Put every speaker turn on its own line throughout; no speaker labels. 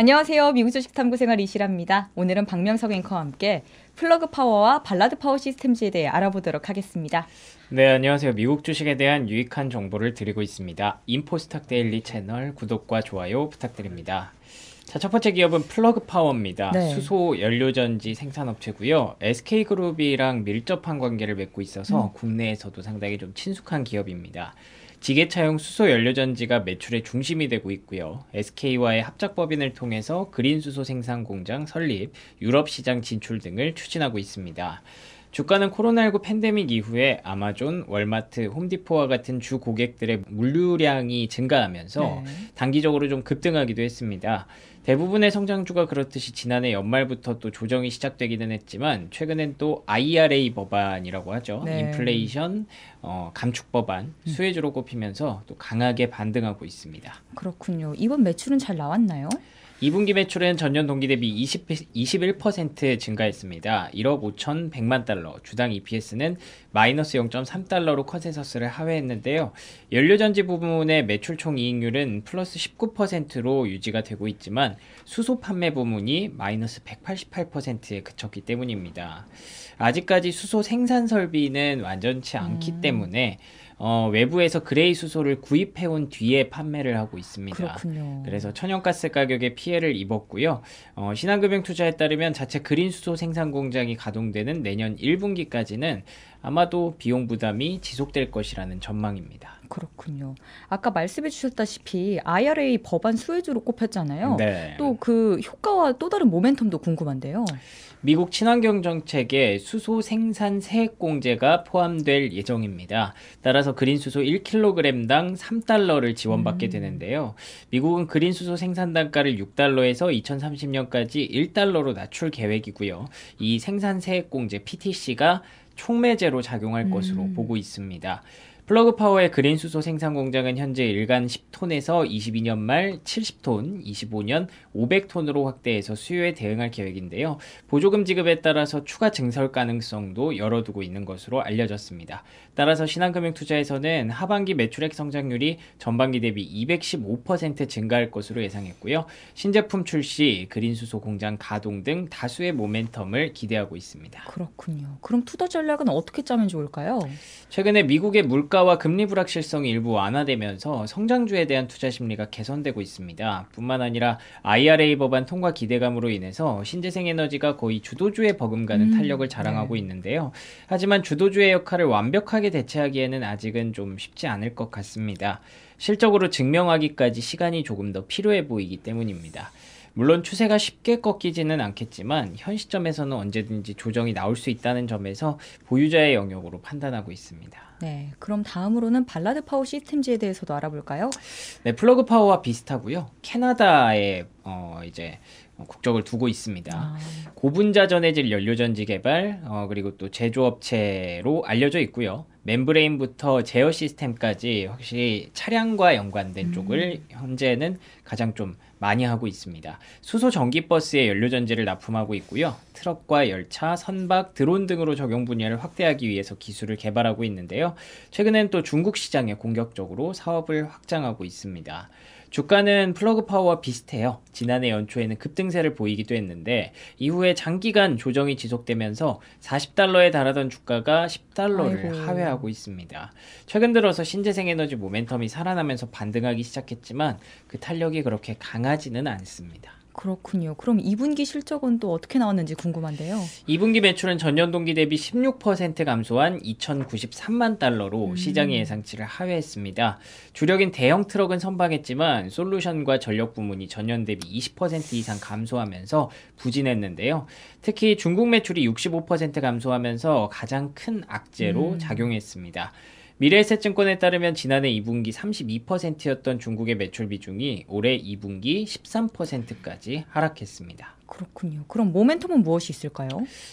안녕하세요. 미국 주식 탐구 생활 이시랍니다 오늘은 박명석 앵커와 함께 플러그 파워와 발라드 파워 시스템즈에 대해 알아보도록 하겠습니다.
네, 안녕하세요. 미국 주식에 대한 유익한 정보를 드리고 있습니다. 인포스탁 데일리 채널 구독과 좋아요 부탁드립니다. 자, 첫 번째 기업은 플러그 파워입니다. 네. 수소 연료전지 생산업체고요. SK그룹이랑 밀접한 관계를 맺고 있어서 음. 국내에서도 상당히 좀 친숙한 기업입니다. 지게차용 수소 연료전지가 매출의 중심이 되고 있고요. SK와의 합작법인을 통해서 그린 수소 생산 공장 설립, 유럽 시장 진출 등을 추진하고 있습니다. 주가는 코로나19 팬데믹 이후에 아마존, 월마트, 홈디포와 같은 주 고객들의 물류량이 증가하면서 네. 단기적으로 좀 급등하기도 했습니다. 대부분의 성장주가 그렇듯이 지난해 연말부터 또 조정이 시작되기는 했지만 최근엔 또 IRA 법안이라고 하죠. 네. 인플레이션 어, 감축 법안 음. 수혜주로 꼽히면서 또 강하게 반등하고 있습니다.
그렇군요. 이번 매출은 잘 나왔나요?
2분기 매출은 전년 동기 대비 20, 21% 증가했습니다. 1억 5,100만 달러, 주당 EPS는 마이너스 0.3달러로 컨센서스를 하회했는데요. 연료전지 부분의 매출총 이익률은 플러스 19%로 유지가 되고 있지만 수소 판매 부문이 마이너스 188%에 그쳤기 때문입니다. 아직까지 수소 생산 설비는 완전치 않기 음. 때문에 어, 외부에서 그레이 수소를 구입해온 뒤에 판매를 하고 있습니다. 그렇군요. 그래서 천연가스 가격에 피해를 입었고요. 어, 신한금융투자에 따르면 자체 그린 수소 생산 공장이 가동되는 내년 1분기까지는 아마도 비용 부담이 지속될 것이라는 전망입니다.
그렇군요. 아까 말씀해 주셨다시피 IRA 법안 수혜주로 꼽혔잖아요. 네. 또그 효과와 또 다른 모멘텀도 궁금한데요.
미국 친환경 정책에 수소 생산 세액 공제가 포함될 예정입니다. 따라서 그린 수소 1kg당 3달러를 지원받게 음. 되는데요. 미국은 그린 수소 생산 단가를 6달러에서 2030년까지 1달러로 낮출 계획이고요. 이 생산 세액 공제 PTC가 촉매제로 작용할 것으로 음. 보고 있습니다. 플러그 파워의 그린 수소 생산 공장은 현재 일간 10톤에서 22년 말 70톤, 25년 500톤으로 확대해서 수요에 대응할 계획인데요. 보조금 지급에 따라서 추가 증설 가능성도 열어두고 있는 것으로 알려졌습니다. 따라서 신한금융투자에서는 하반기 매출액 성장률이 전반기 대비 215% 증가할 것으로 예상했고요. 신제품 출시, 그린 수소 공장 가동 등 다수의 모멘텀을 기대하고 있습니다.
그렇군요. 그럼 투자 전략은 어떻게 짜면 좋을까요?
최근에 미국의 물가 저가와 금리 불확실성이 일부 완화되면서 성장주에 대한 투자 심리가 개선되고 있습니다. 뿐만 아니라 IRA 법안 통과 기대감으로 인해서 신재생 에너지가 거의 주도주에 버금가는 음, 탄력을 자랑하고 네. 있는데요. 하지만 주도주의 역할을 완벽하게 대체하기에는 아직은 좀 쉽지 않을 것 같습니다. 실적으로 증명하기까지 시간이 조금 더 필요해 보이기 때문입니다. 물론 추세가 쉽게 꺾이지는 않겠지만 현 시점에서는 언제든지 조정이 나올 수 있다는 점에서 보유자의 영역으로 판단하고 있습니다.
네, 그럼 다음으로는 발라드 파워 시스템즈에 대해서도 알아볼까요?
네, 플러그 파워와 비슷하고요. 캐나다에 어, 이제 국적을 두고 있습니다. 아. 고분자 전해질 연료전지 개발 어, 그리고 또 제조업체로 알려져 있고요. 멤브레인부터 제어 시스템까지 확실히 차량과 연관된 음. 쪽을 현재는 가장 좀 많이 하고 있습니다. 수소 전기 버스에 연료 전지를 납품하고 있고요. 트럭과 열차, 선박, 드론 등으로 적용 분야를 확대하기 위해서 기술을 개발하고 있는데요. 최근엔 또 중국 시장에 공격적으로 사업을 확장하고 있습니다. 주가는 플러그 파워와 비슷해요. 지난해 연초에는 급등세를 보이기도 했는데 이후에 장기간 조정이 지속되면서 40달러에 달하던 주가가 10달러를 아이고. 하회하고 있습니다. 최근 들어서 신재생에너지 모멘텀이 살아나면서 반등하기 시작했지만 그 탄력이 그렇게 강하지는 않습니다.
그렇군요. 그럼 2분기 실적은 또 어떻게 나왔는지 궁금한데요.
2분기 매출은 전년 동기 대비 16% 감소한 2,093만 달러로 음. 시장의 예상치를 하회했습니다. 주력인 대형 트럭은 선방했지만 솔루션과 전력 부문이 전년 대비 20% 이상 감소하면서 부진했는데요. 특히 중국 매출이 65% 감소하면서 가장 큰 악재로 음. 작용했습니다. 미래에셋증권에 따르면 지난해 2분기 32%였던 중국의 매출 비중이 올해 2분기 13%까지 하락했습니다.
그렇군요. 그럼 모멘텀은 무엇이 있을까요?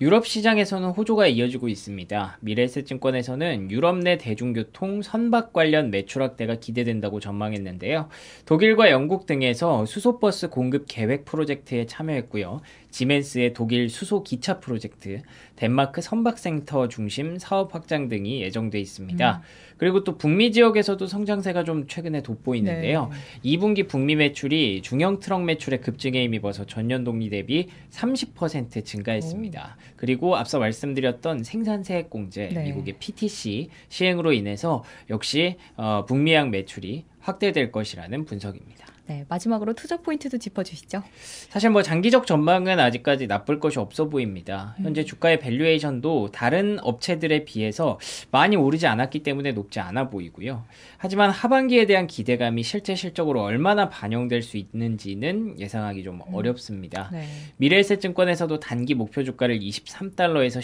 유럽 시장에서는 호조가 이어지고 있습니다. 미래에셋증권에서는 유럽 내 대중교통 선박 관련 매출 확대가 기대된다고 전망했는데요. 독일과 영국 등에서 수소버스 공급 계획 프로젝트에 참여했고요. 지멘스의 독일 수소 기차 프로젝트, 덴마크 선박센터 중심 사업 확장 등이 예정돼 있습니다. 음. 그리고 또 북미 지역에서도 성장세가 좀 최근에 돋보이는데요. 네. 2분기 북미 매출이 중형 트럭 매출의 급증에 힘입어서 전년 동기 대비 30% 증가했습니다. 오. 그리고 앞서 말씀드렸던 생산세액 공제 네. 미국의 PTC 시행으로 인해서 역시 어, 북미향 매출이 확대될 것이라는 분석입니다.
네, 마지막으로 투자 포인트도 짚어주시죠.
사실 뭐 장기적 전망은 아직까지 나쁠 것이 없어 보입니다. 음. 현재 주가의 밸류에이션도 다른 업체들에 비해서 많이 오르지 않았기 때문에 높지 않아 보이고요. 하지만 하반기에 대한 기대감이 실제 실적으로 얼마나 반영될 수 있는지는 예상하기 좀 음. 어렵습니다. 네. 미래에셋증권에서도 단기 목표 주가를 23달러에서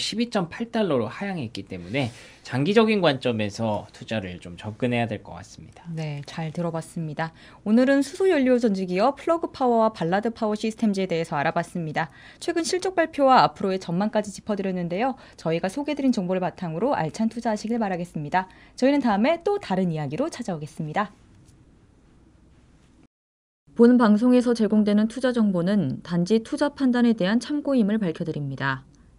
12.8달러로 하향했기 때문에 장기적인 관점에서 투자를 좀 접근해야 될 것
같습니다. 네, 잘 들어봤습니다. 오늘은 수소연료 전지기업 플러그 파워와 발라드 파워 시스템즈에 대해서 알아봤습니다. 최근 실적 발표와 앞으로의 전망까지 짚어드렸는데요. 저희가 소개드린 해 정보를 바탕으로 알찬 투자하시길 바라겠습니다. 저희는 다음에 또 다른 이야기로 찾아오겠습니다. 본 방송에서 제공되는 투자 정보는 단지 투자 판단에 대한 참고임을 밝혀드립니다.